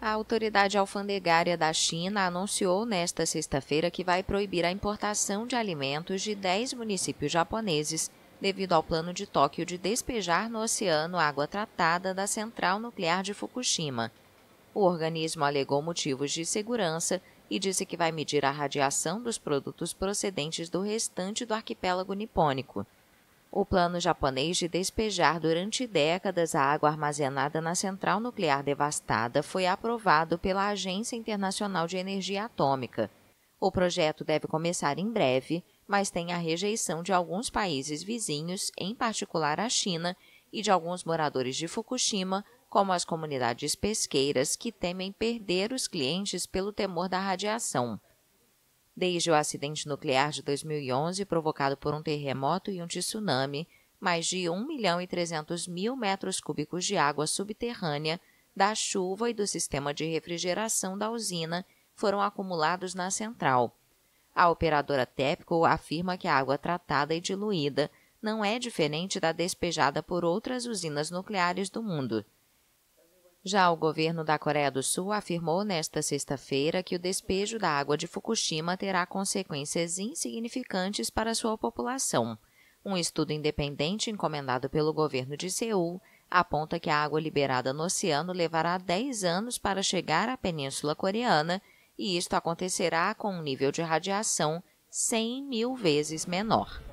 A autoridade alfandegária da China anunciou nesta sexta-feira que vai proibir a importação de alimentos de 10 municípios japoneses, devido ao plano de Tóquio de despejar no oceano água tratada da central nuclear de Fukushima. O organismo alegou motivos de segurança e disse que vai medir a radiação dos produtos procedentes do restante do arquipélago nipônico. O plano japonês de despejar durante décadas a água armazenada na central nuclear devastada foi aprovado pela Agência Internacional de Energia Atômica. O projeto deve começar em breve, mas tem a rejeição de alguns países vizinhos, em particular a China, e de alguns moradores de Fukushima, como as comunidades pesqueiras que temem perder os clientes pelo temor da radiação desde o acidente nuclear de 2011 provocado por um terremoto e um tsunami, mais de 1 milhão e 300 mil metros cúbicos de água subterrânea da chuva e do sistema de refrigeração da usina foram acumulados na central. A operadora TEPCO afirma que a água tratada e diluída não é diferente da despejada por outras usinas nucleares do mundo. Já o governo da Coreia do Sul afirmou nesta sexta-feira que o despejo da água de Fukushima terá consequências insignificantes para sua população. Um estudo independente encomendado pelo governo de Seul aponta que a água liberada no oceano levará 10 anos para chegar à península coreana, e isto acontecerá com um nível de radiação 100 mil vezes menor.